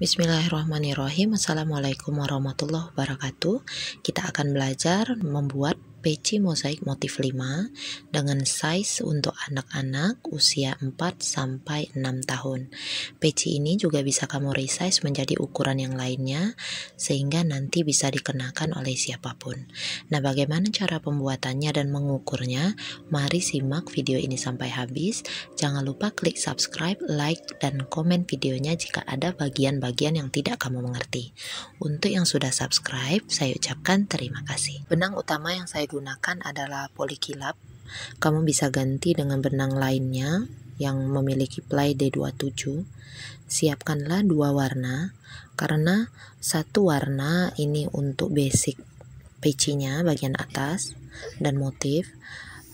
Bismillahirrahmanirrahim. Assalamualaikum warahmatullahi wabarakatuh. Kita akan belajar membuat peci mosaik motif 5 dengan size untuk anak-anak usia 4 sampai 6 tahun. Peci ini juga bisa kamu resize menjadi ukuran yang lainnya sehingga nanti bisa dikenakan oleh siapapun. Nah, bagaimana cara pembuatannya dan mengukurnya? Mari simak video ini sampai habis. Jangan lupa klik subscribe, like, dan komen videonya jika ada bagian-bagian yang tidak kamu mengerti. Untuk yang sudah subscribe, saya ucapkan terima kasih. Benang utama yang saya gunakan adalah polikilap. Kamu bisa ganti dengan benang lainnya yang memiliki ply D27. Siapkanlah dua warna karena satu warna ini untuk basic pecinya bagian atas dan motif.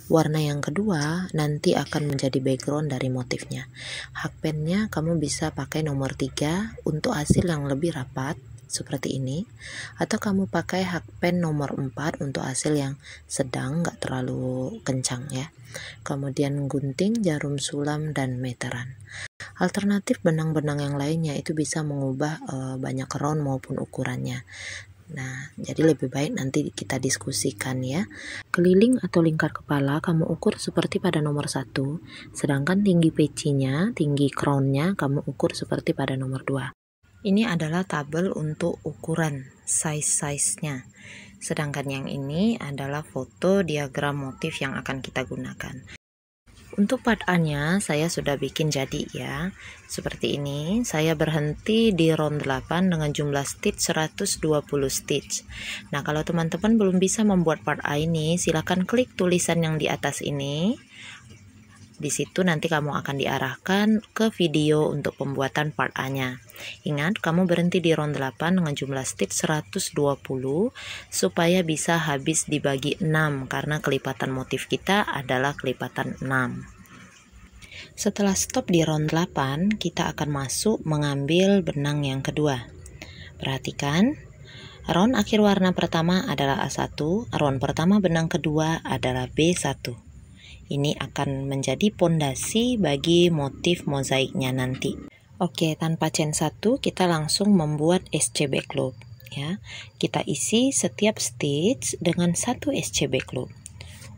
Warna yang kedua nanti akan menjadi background dari motifnya. Hakpennya kamu bisa pakai nomor 3 untuk hasil yang lebih rapat seperti ini atau kamu pakai hakpen nomor 4 untuk hasil yang sedang nggak terlalu kencang ya kemudian gunting jarum sulam dan meteran alternatif benang-benang yang lainnya itu bisa mengubah e, banyak round maupun ukurannya Nah, jadi lebih baik nanti kita diskusikan ya. Keliling atau lingkar kepala kamu ukur seperti pada nomor satu, sedangkan tinggi pecinya, tinggi crownnya kamu ukur seperti pada nomor dua. Ini adalah tabel untuk ukuran size-size-nya. Sedangkan yang ini adalah foto diagram motif yang akan kita gunakan. Untuk part A-nya saya sudah bikin jadi ya. Seperti ini, saya berhenti di round 8 dengan jumlah stitch 120 stitch. Nah, kalau teman-teman belum bisa membuat part A ini, silakan klik tulisan yang di atas ini. Di situ nanti kamu akan diarahkan ke video untuk pembuatan part A-nya. Ingat, kamu berhenti di round 8 dengan jumlah stitch 120 supaya bisa habis dibagi 6 karena kelipatan motif kita adalah kelipatan 6. Setelah stop di round 8, kita akan masuk mengambil benang yang kedua. Perhatikan, round akhir warna pertama adalah A1, round pertama benang kedua adalah B1. Ini akan menjadi pondasi bagi motif mozaiknya nanti. Oke, tanpa chain 1 kita langsung membuat SCB club ya. Kita isi setiap stitch dengan satu SCB club.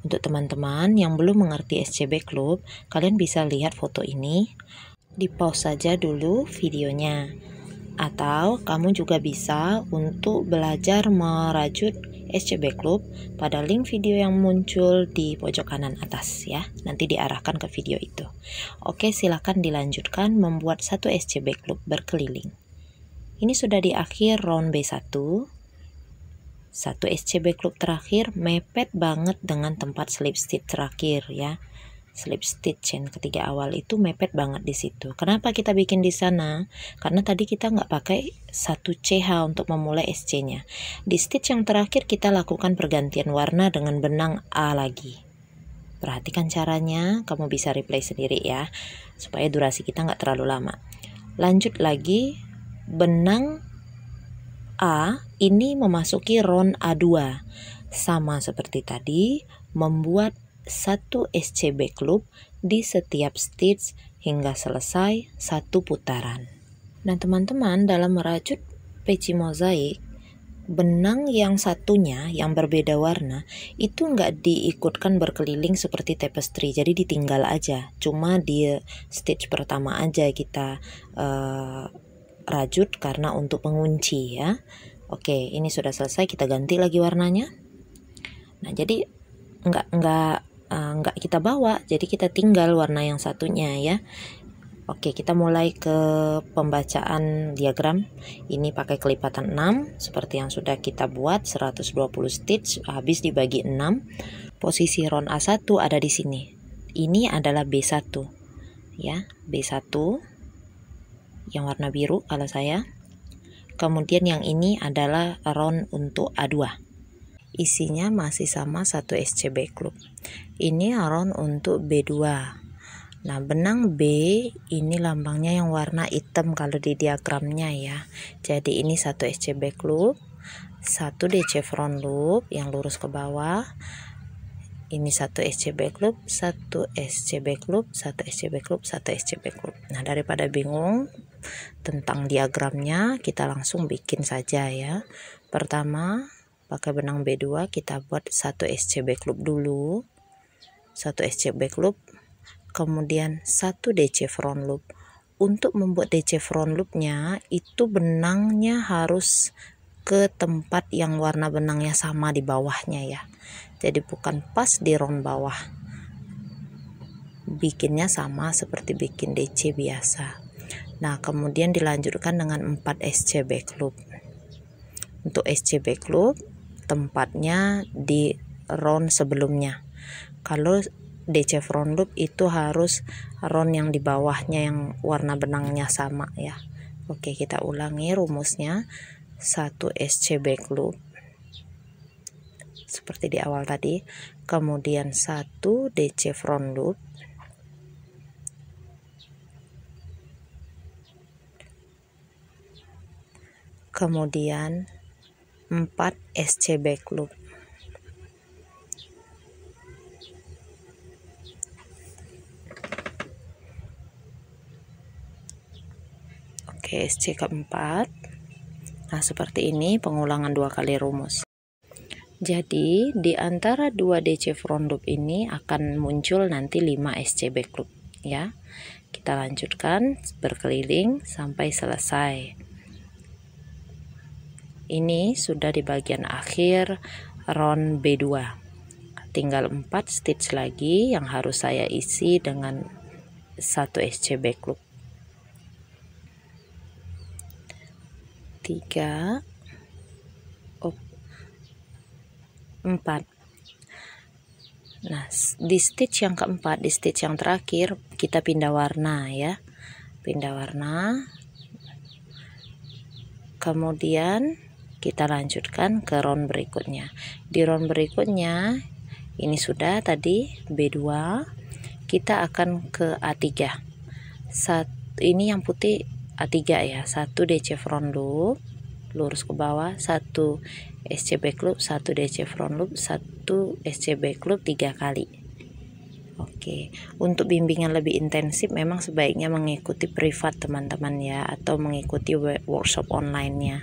Untuk teman-teman yang belum mengerti SCB club, kalian bisa lihat foto ini. Di pause saja dulu videonya. Atau kamu juga bisa untuk belajar merajut SCB Club pada link video yang muncul di pojok kanan atas ya. Nanti diarahkan ke video itu. Oke, silahkan dilanjutkan membuat satu SCB Club berkeliling. Ini sudah di akhir round B1. Satu SCB Club terakhir mepet banget dengan tempat slip stitch terakhir ya slip stitch yang ketiga awal itu mepet banget di situ. Kenapa kita bikin di sana? Karena tadi kita nggak pakai satu CH untuk memulai SC-nya. Di stitch yang terakhir kita lakukan pergantian warna dengan benang A lagi. Perhatikan caranya, kamu bisa replay sendiri ya, supaya durasi kita nggak terlalu lama. Lanjut lagi, benang A ini memasuki round A2. Sama seperti tadi, membuat satu SCB klub di setiap stage hingga selesai satu putaran. Nah teman-teman dalam merajut peci mozaik, benang yang satunya yang berbeda warna itu nggak diikutkan berkeliling seperti tapestry, jadi ditinggal aja. Cuma di stage pertama aja kita uh, rajut karena untuk mengunci ya. Oke, ini sudah selesai kita ganti lagi warnanya. Nah, jadi nggak nggak Eh, nggak uh, kita bawa jadi kita tinggal warna yang satunya ya Oke kita mulai ke pembacaan diagram ini pakai kelipatan 6 seperti yang sudah kita buat 120 stitch habis dibagi 6 posisi ron A1 ada di sini ini adalah B1 ya B1 yang warna biru kalau saya kemudian yang ini adalah ron untuk A2 isinya masih sama satu SCB Club ini aron untuk B2 nah benang B ini lambangnya yang warna hitam kalau di diagramnya ya jadi ini satu sc back loop satu DC front loop yang lurus ke bawah ini satu sc back loop, satu sc back loop, satu sc back loop, satu sc back loop. Nah, daripada bingung tentang diagramnya, kita langsung bikin saja ya. Pertama, pakai benang B2 kita buat satu sc back loop dulu satu SC back loop, kemudian satu DC front loop. Untuk membuat DC front loopnya itu benangnya harus ke tempat yang warna benangnya sama di bawahnya ya. Jadi bukan pas di round bawah. Bikinnya sama seperti bikin DC biasa. Nah, kemudian dilanjutkan dengan 4 SC back loop. Untuk SC back loop tempatnya di round sebelumnya kalau DC front loop itu harus round yang di bawahnya yang warna benangnya sama ya Oke kita ulangi rumusnya 1 SC back loop seperti di awal tadi kemudian 1 DC front loop kemudian 4 SC back loop SC keempat nah seperti ini pengulangan dua kali rumus jadi di antara dua DC front loop ini akan muncul nanti 5 SC back loop ya kita lanjutkan berkeliling sampai selesai ini sudah di bagian akhir round B2 tinggal 4 stitch lagi yang harus saya isi dengan satu SC back loop tiga empat nah di stitch yang keempat di stitch yang terakhir kita pindah warna ya pindah warna kemudian kita lanjutkan ke round berikutnya di round berikutnya ini sudah tadi B2 kita akan ke A3 saat ini yang putih A3 ya satu DC front loop lurus ke bawah satu SC back loop satu DC front loop satu SC back loop tiga kali Oke untuk bimbingan lebih intensif memang sebaiknya mengikuti privat teman-teman ya atau mengikuti workshop online-nya.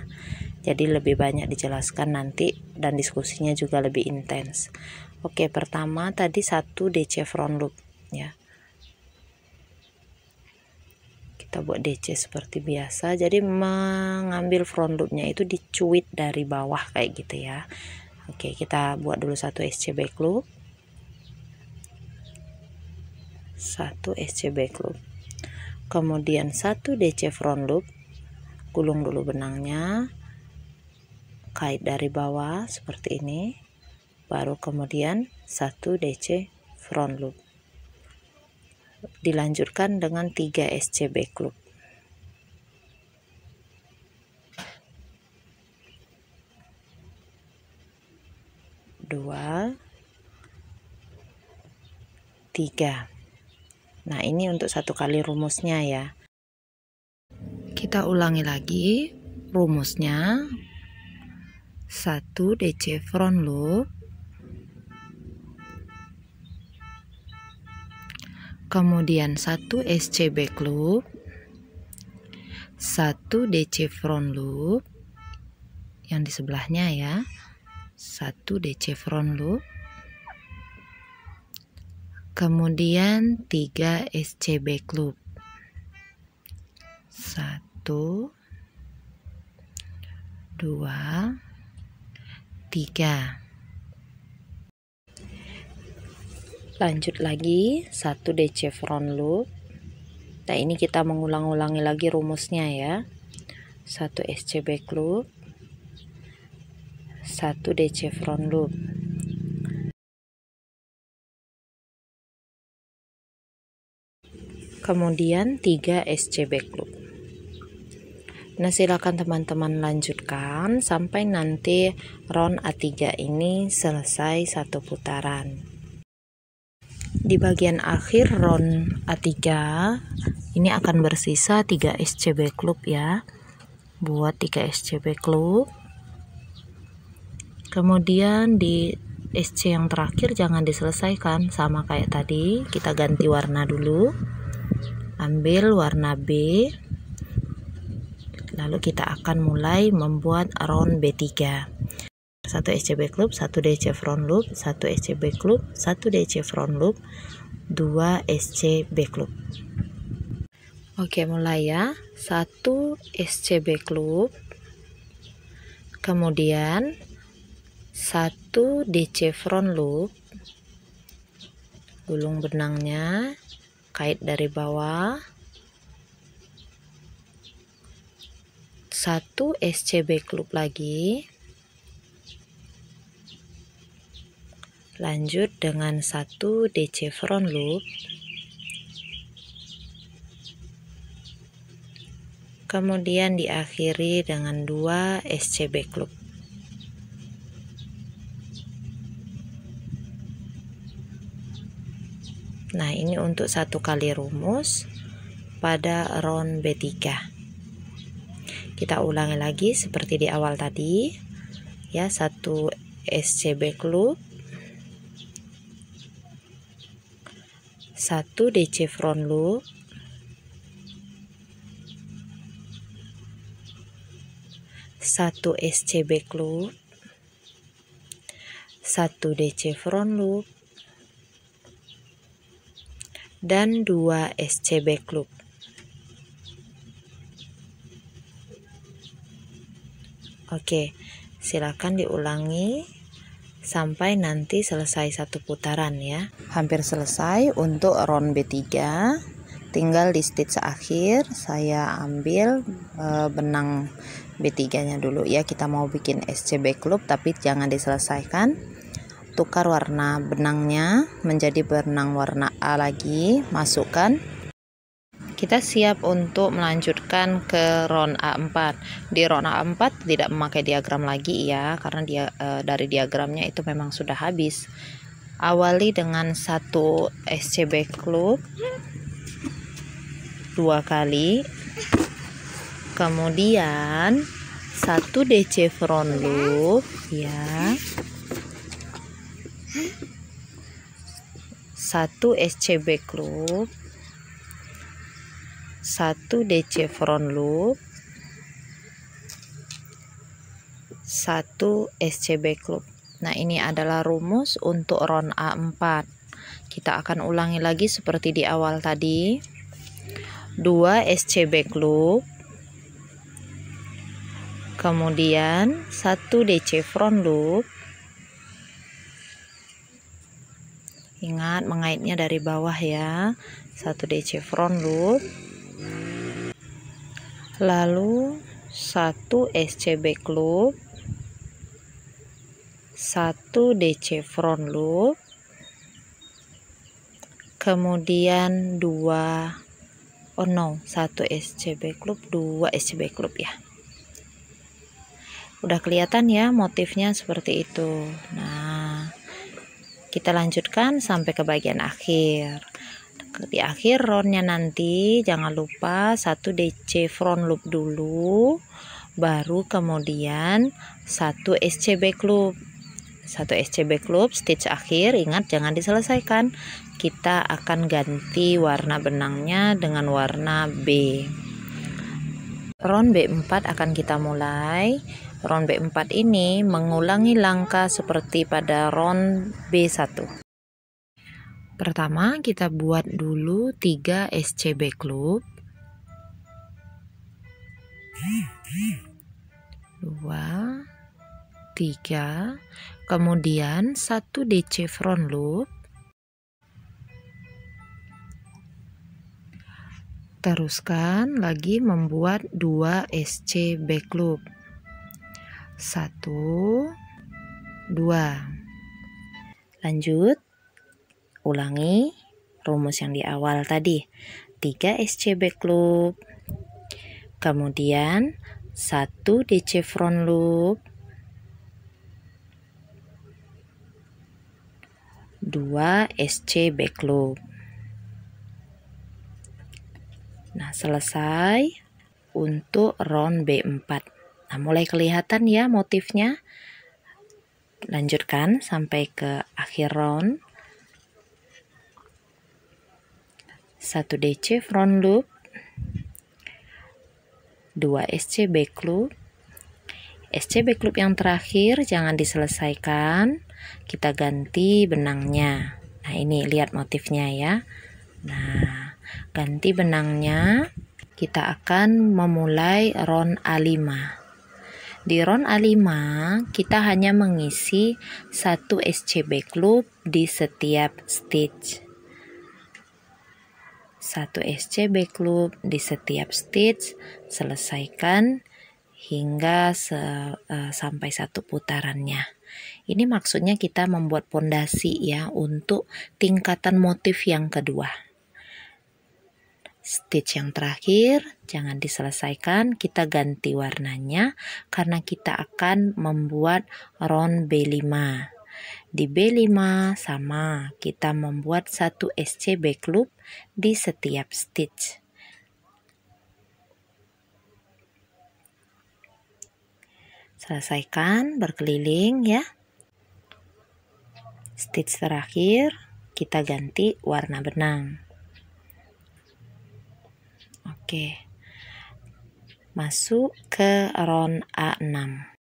jadi lebih banyak dijelaskan nanti dan diskusinya juga lebih intens Oke pertama tadi satu DC front loop ya kita buat DC seperti biasa jadi mengambil front loopnya itu dicuit dari bawah kayak gitu ya Oke kita buat dulu satu SC back loop satu SC back loop kemudian satu DC front loop gulung dulu benangnya kait dari bawah seperti ini baru kemudian satu DC front loop dilanjutkan dengan 3 SCB Club. dua tiga nah ini untuk satu kali rumusnya ya kita ulangi lagi rumusnya 1 DC front loop kemudian 1 SC back loop, 1 DC front loop yang di sebelahnya ya. 1 DC front loop. Kemudian 3 SC back loop. 1 2 3 lanjut lagi satu DC front loop nah ini kita mengulang-ulangi lagi rumusnya ya Satu SC back loop 1 DC front loop kemudian 3 SC back loop Nah, silakan teman-teman lanjutkan sampai nanti round A3 ini selesai satu putaran di bagian akhir round A3 ini akan bersisa 3 SCB klub ya buat 3 SCB klub kemudian di SC yang terakhir jangan diselesaikan sama kayak tadi kita ganti warna dulu ambil warna B lalu kita akan mulai membuat round B3 1 SCB Club, 1 DC Front Loop, 1 SCB Club, 1 DC Front Loop, 2 SCB Club. Oke, mulai ya. 1 SCB Club. Kemudian 1 DC front loop. Gulung benangnya, kait dari bawah. 1 SCB Club lagi. lanjut dengan satu DC front loop kemudian diakhiri dengan dua SC back loop nah ini untuk satu kali rumus pada round B3 kita ulangi lagi seperti di awal tadi ya satu SC back loop 1 DC front loop satu SC back loop, satu DC front loop, dan 2 SC back loop. Oke, silakan diulangi sampai nanti selesai satu putaran ya. Hampir selesai untuk round B3. Tinggal di stitch akhir saya ambil e, benang B3-nya dulu ya. Kita mau bikin SCB club tapi jangan diselesaikan. Tukar warna benangnya menjadi benang warna A lagi, masukkan kita siap untuk melanjutkan ke round A4. Di round A4 tidak memakai diagram lagi ya, karena dia e, dari diagramnya itu memang sudah habis. Awali dengan satu SCB club dua kali. Kemudian satu DC front loop ya. Satu SCB club 1 DC front loop 1 SC back loop nah ini adalah rumus untuk round A4 kita akan ulangi lagi seperti di awal tadi 2 SC back loop kemudian 1 DC front loop ingat mengaitnya dari bawah ya 1 DC front loop lalu satu SCB loop satu DC front loop kemudian dua oh no satu SCB loop dua SCB loop ya udah kelihatan ya motifnya seperti itu nah kita lanjutkan sampai ke bagian akhir di akhir roundnya nanti jangan lupa satu DC front loop dulu baru kemudian satu back loop satu back loop stitch akhir ingat jangan diselesaikan kita akan ganti warna benangnya dengan warna B round B4 akan kita mulai round B4 ini mengulangi langkah seperti pada round B1 Pertama, kita buat dulu 3 SCB Club. 2 3 kemudian 1 DC front loop teruskan lagi membuat 2 SC back loop 1 2 lanjut Ulangi rumus yang di awal tadi. 3 SCB loop. Kemudian 1 DC front loop. 2 SC back loop. Nah, selesai untuk round B4. Nah, mulai kelihatan ya motifnya. Lanjutkan sampai ke akhir round. 1 DC front loop 2 SC back loop SC back loop yang terakhir jangan diselesaikan kita ganti benangnya nah ini lihat motifnya ya nah ganti benangnya kita akan memulai round A5 di round A5 kita hanya mengisi satu SC back loop di setiap stitch 1 SCB Club di setiap stitch selesaikan hingga se, uh, sampai satu putarannya. Ini maksudnya kita membuat pondasi ya untuk tingkatan motif yang kedua. Stitch yang terakhir jangan diselesaikan, kita ganti warnanya karena kita akan membuat round B5. Di B5 sama, kita membuat satu SCB loop di setiap stitch. Selesaikan berkeliling ya. Stitch terakhir kita ganti warna benang. Oke. Masuk ke round A6.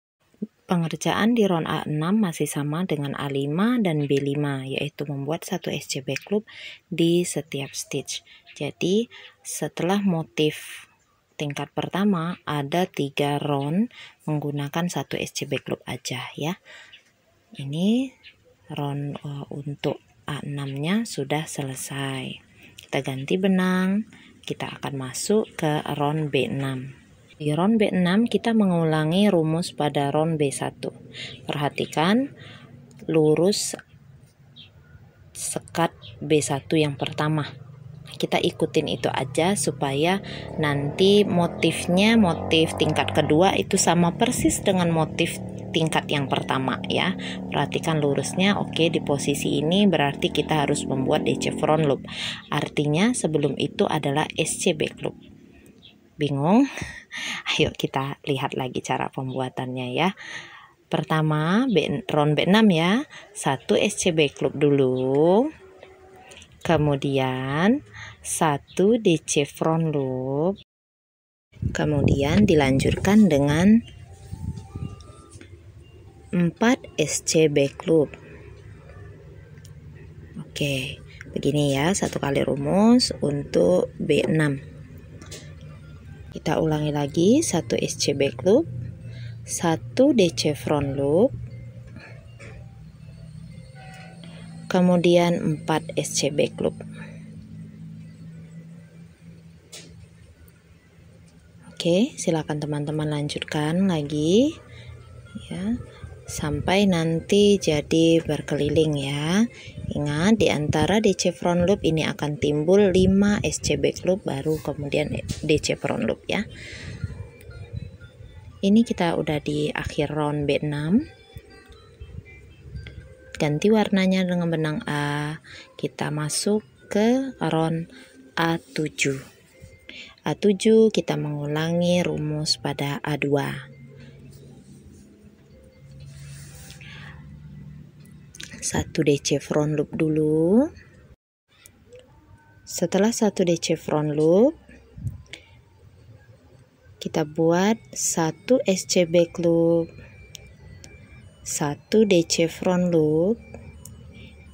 Pengerjaan di round A6 masih sama dengan A5 dan B5, yaitu membuat satu SCB klub di setiap stitch. Jadi, setelah motif tingkat pertama, ada tiga round menggunakan satu SCB klub aja ya. Ini round uh, untuk A6-nya sudah selesai. Kita ganti benang, kita akan masuk ke round B6. Di ron B6 kita mengulangi rumus pada ron B1. Perhatikan lurus sekat B1 yang pertama. Kita ikutin itu aja supaya nanti motifnya motif tingkat kedua itu sama persis dengan motif tingkat yang pertama ya. Perhatikan lurusnya. Oke, di posisi ini berarti kita harus membuat DC front loop. Artinya sebelum itu adalah SC back loop. Bingung? Ayo kita lihat lagi cara pembuatannya ya. Pertama, round B6 ya. 1 SCB Club dulu. Kemudian 1 DC front loop. Kemudian dilanjutkan dengan 4 SCB Club. Oke, begini ya satu kali rumus untuk B6. Kita ulangi lagi, satu SC back loop, satu DC front loop, kemudian 4 SC back loop. Oke, silakan teman-teman lanjutkan lagi ya sampai nanti jadi berkeliling ya. Ingat, di antara DC front loop ini akan timbul 5 SC back loop baru kemudian DC front loop ya. Ini kita udah di akhir round B6. Ganti warnanya dengan benang A. Kita masuk ke round A7. A7 kita mengulangi rumus pada A2. 1 DC front loop dulu setelah 1 DC front loop kita buat 1 SC back loop 1 DC front loop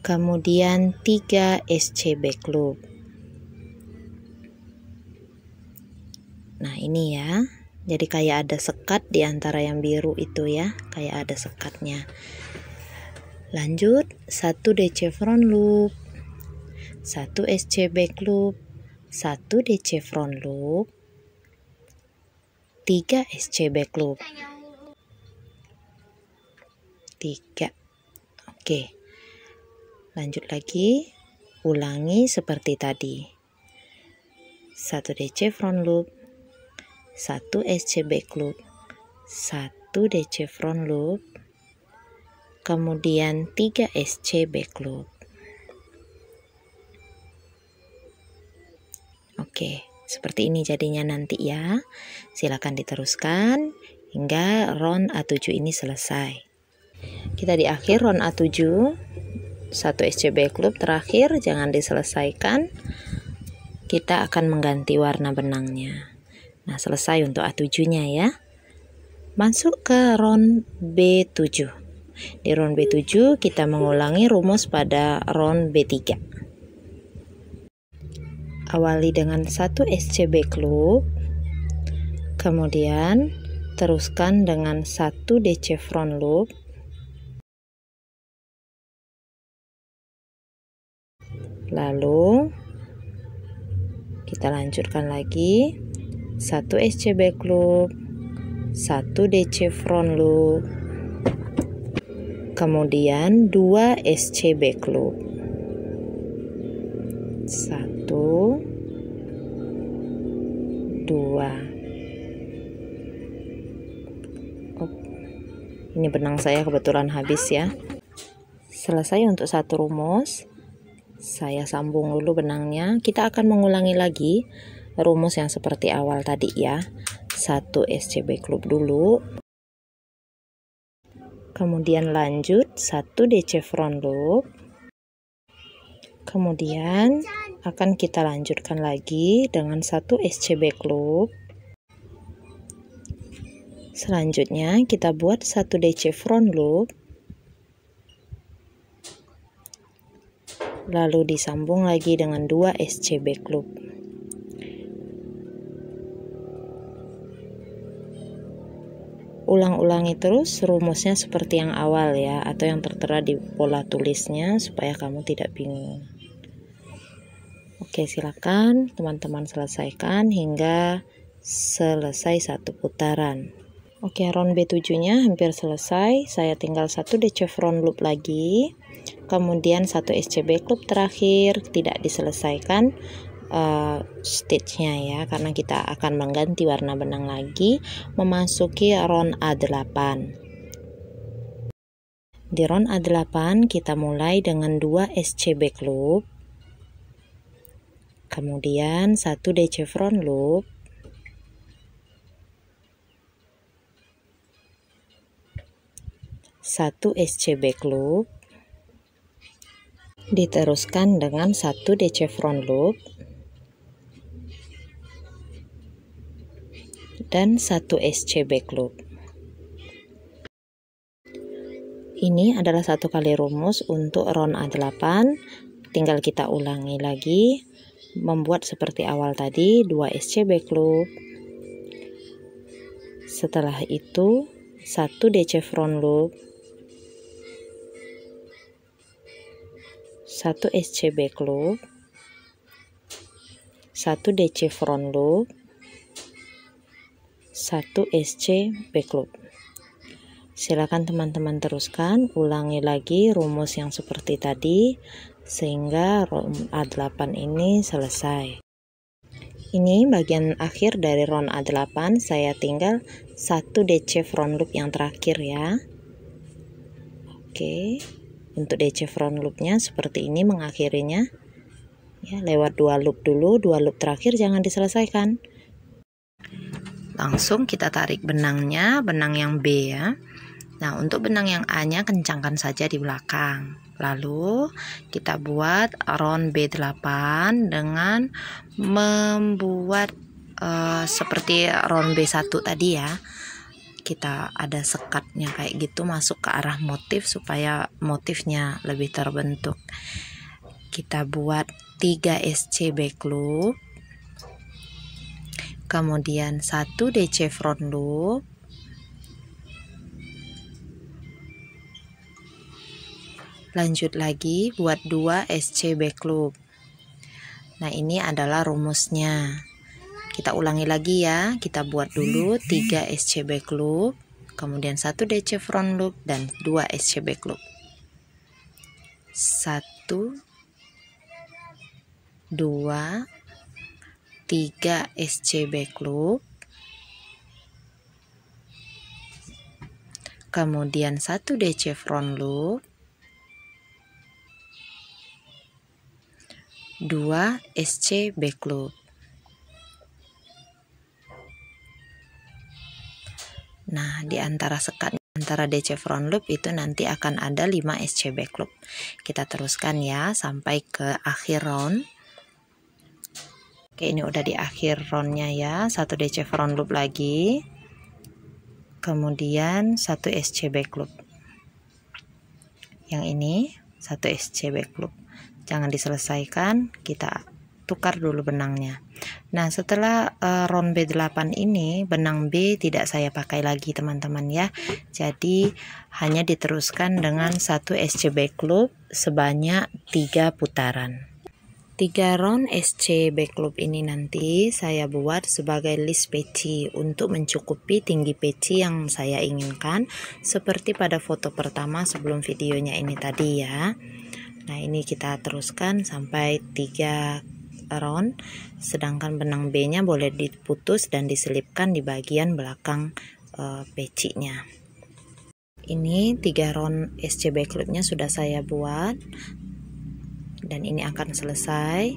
kemudian 3 SC back loop nah ini ya jadi kayak ada sekat di antara yang biru itu ya kayak ada sekatnya Lanjut, 1 DC front loop, 1 SC back loop, 1 DC front loop, 3 SC back loop. 3. Oke. Lanjut lagi, ulangi seperti tadi. 1 DC front loop, 1 SC back loop, 1 DC front loop, kemudian 3 SC backload. Oke, seperti ini jadinya nanti ya. Silakan diteruskan hingga round A7 ini selesai. Kita di akhir round A7, 1 SC backloop terakhir jangan diselesaikan. Kita akan mengganti warna benangnya. Nah, selesai untuk A7-nya ya. Masuk ke round B7. Di round B7 kita mengulangi rumus pada round B3. Awali dengan 1 SCB club, kemudian teruskan dengan 1 DC front loop, lalu kita lanjutkan lagi 1 SCB club 1 DC front loop kemudian 2 back loop. 1 2 oh, ini benang saya kebetulan habis ya selesai untuk satu rumus saya sambung dulu benangnya kita akan mengulangi lagi rumus yang seperti awal tadi ya 1 SCB Club dulu kemudian lanjut satu DC front loop kemudian akan kita lanjutkan lagi dengan satu SC back loop selanjutnya kita buat satu DC front loop lalu disambung lagi dengan dua SC back loop ulang-ulangi terus rumusnya seperti yang awal ya atau yang tertera di pola tulisnya supaya kamu tidak bingung oke silakan teman-teman selesaikan hingga selesai satu putaran oke round B7 nya hampir selesai saya tinggal satu front loop lagi kemudian satu SCB loop terakhir tidak diselesaikan uh, eh, stitchnya ya karena kita akan mengganti warna benang lagi memasuki round A8 di round A8 kita mulai dengan 2 SCB loop. Kemudian 1 DC front loop. satu sc back loop diteruskan dengan satu DC front loop dan satu SCB loop. Ini adalah satu kali rumus untuk round A8. Tinggal kita ulangi lagi membuat seperti awal tadi 2 SCB loop. Setelah itu 1 DC front loop. 1 SCB loop. 1 DC front loop 1 SC loop. Silakan teman-teman teruskan, ulangi lagi rumus yang seperti tadi sehingga round A8 ini selesai. Ini bagian akhir dari round A8, saya tinggal 1 DC front loop yang terakhir ya. Oke, untuk DC front loopnya seperti ini mengakhirinya. Ya, lewat dua loop dulu, dua loop terakhir jangan diselesaikan. Langsung kita tarik benangnya, benang yang B ya. Nah, untuk benang yang A-nya kencangkan saja di belakang. Lalu kita buat round B8 dengan membuat uh, seperti round B1 tadi ya. Kita ada sekatnya kayak gitu masuk ke arah motif supaya motifnya lebih terbentuk. Kita buat 3 SC back loop kemudian 1 DC front loop lanjut lagi buat 2 SC back loop nah ini adalah rumusnya kita ulangi lagi ya kita buat dulu 3 SC back loop kemudian 1 DC front loop dan 2 SC back loop 1 2 3 back loop kemudian 1 DC front loop 2 SC back loop Nah, di antara sekat antara DC front loop itu nanti akan ada 5 SC back loop. Kita teruskan ya sampai ke akhir round. Oke ini udah di akhir roundnya ya satu DC front loop lagi kemudian satu SC back loop yang ini satu SC back loop jangan diselesaikan kita tukar dulu benangnya nah setelah uh, round B8 ini benang B tidak saya pakai lagi teman-teman ya jadi hanya diteruskan dengan satu SC back loop sebanyak 3 putaran Tiga round SC back loop ini nanti saya buat sebagai list peci untuk mencukupi tinggi peci yang saya inginkan seperti pada foto pertama sebelum videonya ini tadi ya. Nah ini kita teruskan sampai 3 round sedangkan benang B nya boleh diputus dan diselipkan di bagian belakang e, pecinya. Ini 3 round SC back nya sudah saya buat dan ini akan selesai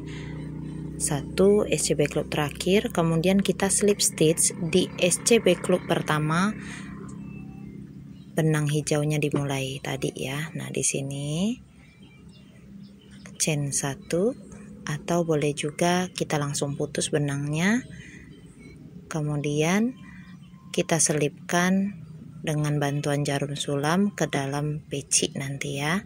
satu SCB club terakhir kemudian kita slip stitch di SCB club pertama benang hijaunya dimulai tadi ya nah di sini chain satu atau boleh juga kita langsung putus benangnya kemudian kita selipkan dengan bantuan jarum sulam ke dalam peci nanti ya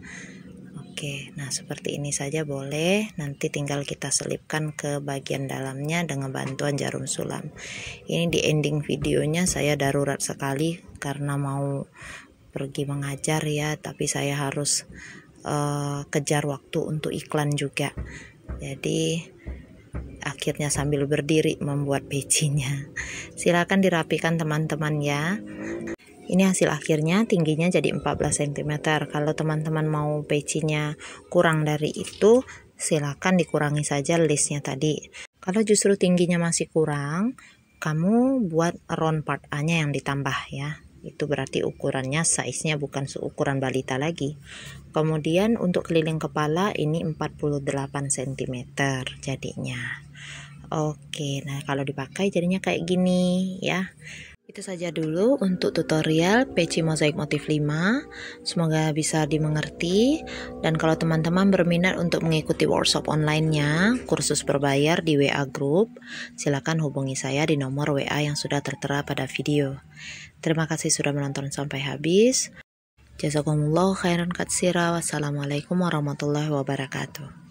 Oke, nah seperti ini saja boleh. Nanti tinggal kita selipkan ke bagian dalamnya dengan bantuan jarum sulam. Ini di ending videonya saya darurat sekali karena mau pergi mengajar ya, tapi saya harus uh, kejar waktu untuk iklan juga. Jadi akhirnya sambil berdiri membuat pecinya. Silakan dirapikan teman-teman ya. Ini hasil akhirnya tingginya jadi 14 cm. Kalau teman-teman mau pecinya kurang dari itu, silakan dikurangi saja listnya tadi. Kalau justru tingginya masih kurang, kamu buat round part A-nya yang ditambah ya. Itu berarti ukurannya size-nya bukan seukuran balita lagi. Kemudian untuk keliling kepala ini 48 cm jadinya. Oke, nah kalau dipakai jadinya kayak gini ya. Itu saja dulu untuk tutorial PC mozaik motif 5. Semoga bisa dimengerti dan kalau teman-teman berminat untuk mengikuti workshop online-nya, kursus berbayar di WA group, silakan hubungi saya di nomor WA yang sudah tertera pada video. Terima kasih sudah menonton sampai habis. Jazakumullah khairan katsira. Wassalamualaikum warahmatullahi wabarakatuh.